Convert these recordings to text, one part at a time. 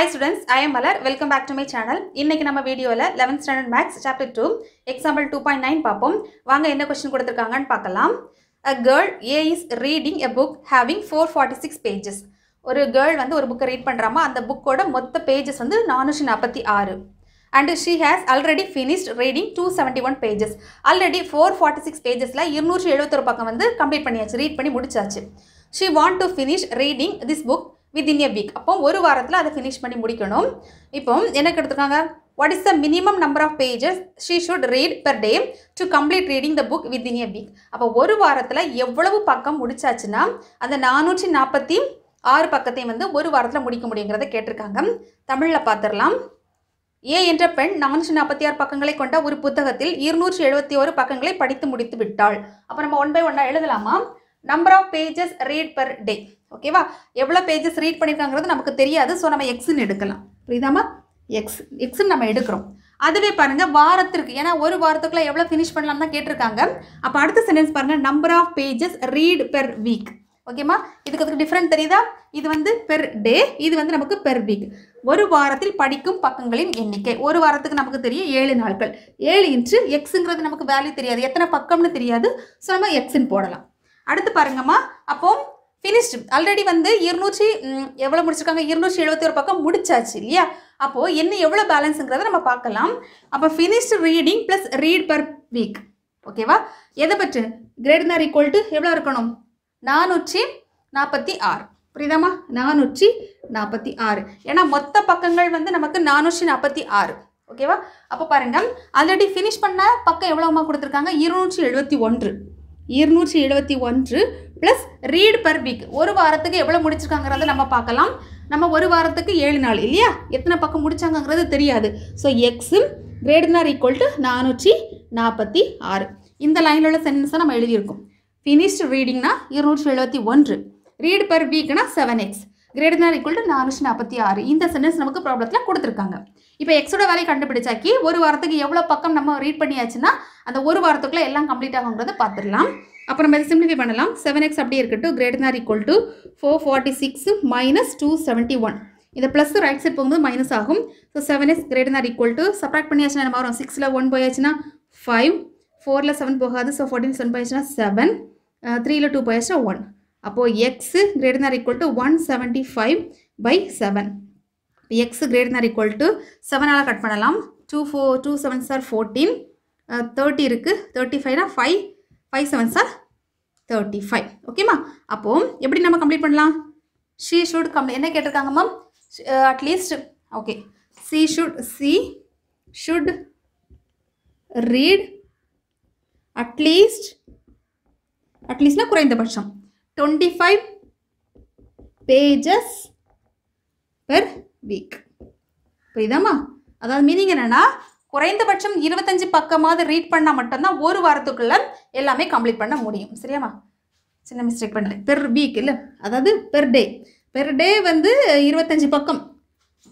hi students I am Malar welcome back to my channel இன்றைக்கி நம்ம வீடியோவில் eleventh standard maths chapter two example two point nine பார்ப்போம் வாங்க என்ன கொஸ்டின் கொடுத்துருக்காங்கன்னு பார்க்கலாம் a girl A is reading a book having four forty six pages ஒரு girl வந்து ஒரு புக்கை ரீட் பண்ணுறாமா அந்த புக்கோட மொத்த பேஜஸ் வந்து நானூற்றி நாற்பத்தி ஆறு and she has already finished reading two seventy one pages already four forty six பேஜஸில் இருநூற்றி எழுபத்தொரு பக்கம் வந்து கம்ப்ளீட் பண்ணியாச்சு ரீட் பண்ணி முடிச்சாச்சு she want to finish reading this book within a week அப்போ ஒரு வாரத்தில் அதை ஃபினிஷ் பண்ணி முடிக்கணும் இப்போ என்ன எடுத்துருக்காங்க what is the minimum number of pages she should read per day to complete reading the book within a week அப்போ ஒரு வாரத்தில் எவ்வளவு பக்கம் முடிச்சாச்சுன்னா அந்த நானூற்றி நாற்பத்தி ஆறு பக்கத்தையும் வந்து ஒரு வாரத்தில் முடிக்க முடியுங்கிறத கேட்டிருக்காங்க தமிழில் பார்த்துடலாம் ஏ என்ற பெண் நானூற்றி நாற்பத்தி ஆறு பக்கங்களை கொண்ட ஒரு புத்தகத்தில் இருநூற்றி எழுபத்தி ஒரு பக்கங்களை படித்து முடித்து விட்டாள் அப்போ நம்ம ஒன் பை ஒன்னாக எழுதலாமா number of pages read per day ஓகேவா எவ்வளோ பேஜஸ் ரீட் பண்ணியிருக்காங்கிறது நமக்கு தெரியாது ஸோ நம்ம எக்ஸ்ன்னு எடுக்கலாம் புரியுதாமா எக்ஸ் எக்ஸ்ன்னு நம்ம எடுக்கிறோம் அதுவே பாருங்கள் வாரத்திற்கு ஏன்னா ஒரு வாரத்துக்குள்ளே எவ்வளோ ஃபினிஷ் பண்ணலாம் தான் கேட்டிருக்காங்க அப்போ அடுத்த சென்டென்ஸ் பாருங்கள் number of pages read per week ஓகேம்மா இதுக்கு அதுக்கு டிஃப்ரெண்ட் தெரியுதா இது வந்து பெர் டே இது வந்து நமக்கு பெர் வீக் ஒரு வாரத்தில் படிக்கும் பக்கங்களின் எண்ணிக்கை ஒரு வாரத்துக்கு நமக்கு தெரியும் ஏழு நாட்கள் ஏழு இன்ச்சு எக்ஸுங்கிறது நமக்கு வேல்யூ தெரியாது எத்தனை பக்கம்னு தெரியாது ஸோ நம்ம எக்ஸுன்னு போடலாம் அடுத்து பாருங்கம்மா அப்போ ஃபினிஷ்டு ஆல்ரெடி வந்து இருநூற்றி எவ்வளோ முடிச்சிருக்காங்க இருநூற்றி எழுபத்தி ஒரு பக்கம் முடிச்சாச்சு இல்லையா அப்போது என்ன எவ்வளோ பேலன்ஸுங்கிறத நம்ம பார்க்கலாம் அப்போ finished reading plus read per week ஓகேவா எதை பற்றி கிரேட் ஆர் ஈக்குவல் டு எவ்வளோ இருக்கணும் நானூற்றி நாற்பத்தி ஆறு புரியுதாமா நானூற்றி நாற்பத்தி ஆறு ஏன்னா மொத்த பக்கங்கள் வந்து நமக்கு நானூற்றி நாற்பத்தி ஆறு ஓகேவா அப்போ பாருங்கள் ஆல்ரெடி ஃபினிஷ் பண்ண பக்கம் எவ்வளோமா கொடுத்துருக்காங்க இருநூற்றி எழுபத்தி ஒன்று இருநூற்றி எழுபத்தி ஒன்று ப்ளஸ் ரீட் பர் வீக் ஒரு வாரத்துக்கு எவ்வளோ முடிச்சிருக்காங்கிறத நம்ம பார்க்கலாம் நம்ம ஒரு வாரத்துக்கு ஏழு நாள் இல்லையா எத்தனை பக்கம் முடிச்சாங்கிறது தெரியாது so x greater than equal to நானூற்றி நாற்பத்தி ஆறு இந்த லைனில் உள்ள சென்டென்ஸை நம்ம எழுதியிருக்கோம் ஃபினிஷ்டு ரீடிங்னா இருநூற்றி எழுபத்தி ஒன்று ரீட் பர் வீக்னா seven x greater than equal to நானூற்றி நாற்பத்தி ஆறு இந்த சென்டென்ஸ் நமக்கு ப்ராப்ளத்தில் கொடுத்துருக்காங்க இப்போ எக்ஸோட வேலையை கண்டுபிடிச்சாக்கி ஒரு வாரத்துக்கு எவ்வளோ பக்கம் நம்ம ரீட் பண்ணியாச்சுன்னா அந்த ஒரு வாரத்துக்குள்ளே எல்லாம் கம்ப்ளீட் ஆகுங்கிறத பார்த்துடலாம் அப்புறம் நம்ம இதை சிம்பிளிஃபை பண்ணலாம் செவன் எக்ஸ் அப்படியே இருக்கட்டும் greater than equal to four forty six minus two seventy one இந்த ப்ளஸ் ரைட் சைட் போகும்போது மைனஸ் ஆகும் so seven x greater than equal to subtract பண்ணியாச்சுன்னா நம்ம வரும் சிக்ஸில் ஒன் போயாச்சுன்னா ஃபைவ் ஃபோரில் செவன் போகாது ஸோ ஃபோர்டீன் செவன் போயாச்சுன்னா செவன் த்ரீயில் டூ போயாச்சுன்னா ஒன் அப்போது x greater than equal to one seventy five by seven x greater than equal to செவனால் கட் பண்ணலாம் டூ ஃபோ டூ செவன் சார் ஃபோர்டீன் தேர்ட்டி இருக்குது தேர்ட்டி ஃபைவ்னா ஃபைவ் ஃபைவ் செவன் சார் தேர்ட்டி ஃபைவ் ஓகேம்மா அப்போது எப்படி நம்ம கம்ப்ளீட் பண்ணலாம் ஷீ ஷுட் கம்ப்ளீட் என்ன கேட்டிருக்காங்க ma'am at least okay she should she should read at least அட்லீஸ்ட்னா குறைந்தபட்சம் 25 பேஜஸ் பெர் வீக் புரியுதாம்மா அதாவது மீனிங் என்னென்னா குறைந்தபட்சம் இருபத்தஞ்சு பக்கமாவது ரீட் பண்ணால் மட்டும்தான் ஒரு வாரத்துக்குள்ள எல்லாமே கம்ப்ளீட் பண்ண முடியும் சரியாம்மா சின்ன மிஸ்டேக் பண்ணல பெர் வீக் இல்லை அதாவது பெர் டே பெர் டே வந்து இருபத்தஞ்சு பக்கம்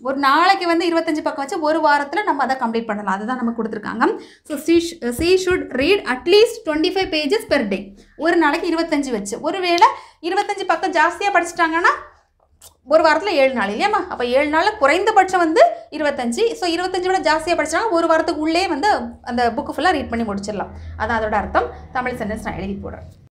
ஒரு நாளைக்கு வந்து இருபத்தஞ்சு பக்கம் வச்சு ஒரு வாரத்தில் நம்ம அதை கம்ப்ளீட் பண்ணலாம் அதுதான் நம்ம கொடுத்துருக்காங்க so she she should read at least twenty five pages per day ஒரு நாளைக்கு இருபத்தஞ்சு வச்சு ஒருவேளை இருபத்தஞ்சு பக்கம் ஜாஸ்தியாக படிச்சிட்டாங்கன்னா ஒரு வாரத்தில் ஏழு நாள் இல்லையாம்மா அப்போ ஏழு நாளில் குறைந்தபட்சம் வந்து இருபத்தஞ்சு ஸோ இருபத்தஞ்சு விட ஜாஸ்தியாக படிச்சாங்க ஒரு வாரத்துக்கு உள்ளே வந்து அந்த புக்கு ஃபுல்லாக ரீட் பண்ணி முடிச்சிடலாம் அதான் அதோட அர்த்தம் தமிழ் சென்டென்ஸ் நான் எழுதி போடுறேன்